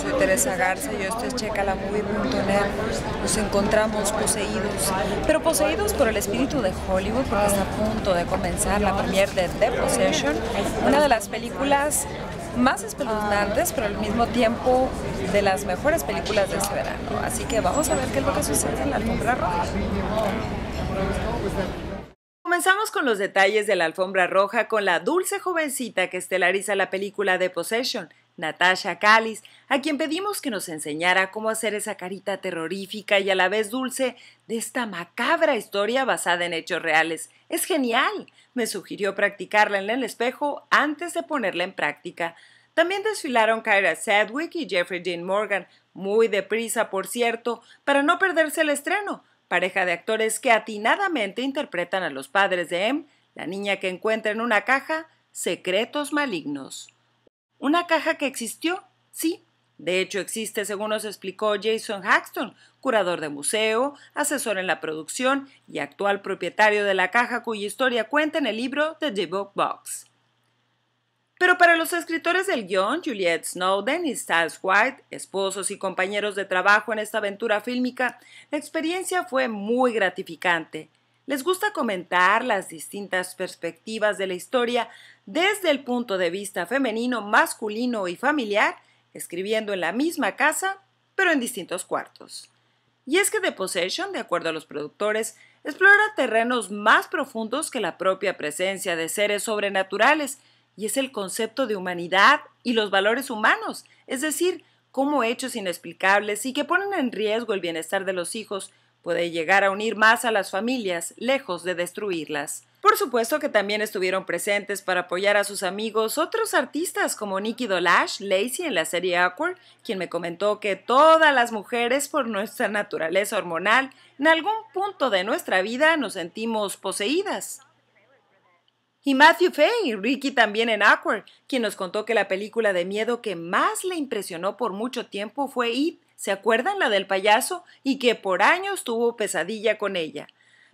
Soy Teresa Garza y esto es checalamovie.net. Nos encontramos poseídos, pero poseídos por el espíritu de Hollywood porque está a punto de comenzar la primera de The Possession, una de las películas más espeluznantes, pero al mismo tiempo de las mejores películas de este verano. Así que vamos a ver qué es lo que sucede en la alfombra roja. Comenzamos con los detalles de la alfombra roja con la dulce jovencita que estelariza la película The Possession, Natasha Callis, a quien pedimos que nos enseñara cómo hacer esa carita terrorífica y a la vez dulce de esta macabra historia basada en hechos reales. Es genial. Me sugirió practicarla en el espejo antes de ponerla en práctica. También desfilaron Kyra Sedgwick y Jeffrey Dean Morgan, muy deprisa por cierto, para no perderse el estreno, pareja de actores que atinadamente interpretan a los padres de M, la niña que encuentra en una caja secretos malignos. Una caja que existió, sí. De hecho, existe, según nos explicó Jason Haxton, curador de museo, asesor en la producción y actual propietario de la caja cuya historia cuenta en el libro The Book Box. Pero para los escritores del guión, Juliet Snowden y Stiles White, esposos y compañeros de trabajo en esta aventura fílmica, la experiencia fue muy gratificante. Les gusta comentar las distintas perspectivas de la historia desde el punto de vista femenino, masculino y familiar, escribiendo en la misma casa, pero en distintos cuartos. Y es que The Possession, de acuerdo a los productores, explora terrenos más profundos que la propia presencia de seres sobrenaturales, y es el concepto de humanidad y los valores humanos, es decir, cómo hechos inexplicables y que ponen en riesgo el bienestar de los hijos puede llegar a unir más a las familias, lejos de destruirlas. Por supuesto que también estuvieron presentes para apoyar a sus amigos otros artistas como Nikki Dolash, Lacey en la serie Awkward, quien me comentó que todas las mujeres por nuestra naturaleza hormonal en algún punto de nuestra vida nos sentimos poseídas. Y Matthew Faye y Ricky también en Awkward, quien nos contó que la película de miedo que más le impresionó por mucho tiempo fue It, ¿se acuerdan la del payaso? Y que por años tuvo pesadilla con ella.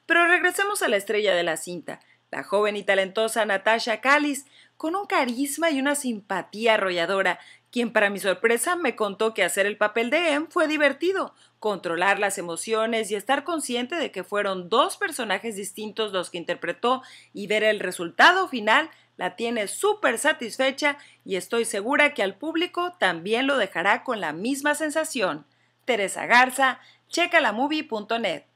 Pero regresemos a la estrella de la cinta, la joven y talentosa Natasha Callis, con un carisma y una simpatía arrolladora quien para mi sorpresa me contó que hacer el papel de Em fue divertido, controlar las emociones y estar consciente de que fueron dos personajes distintos los que interpretó y ver el resultado final la tiene súper satisfecha y estoy segura que al público también lo dejará con la misma sensación. Teresa Garza, checalamovie.net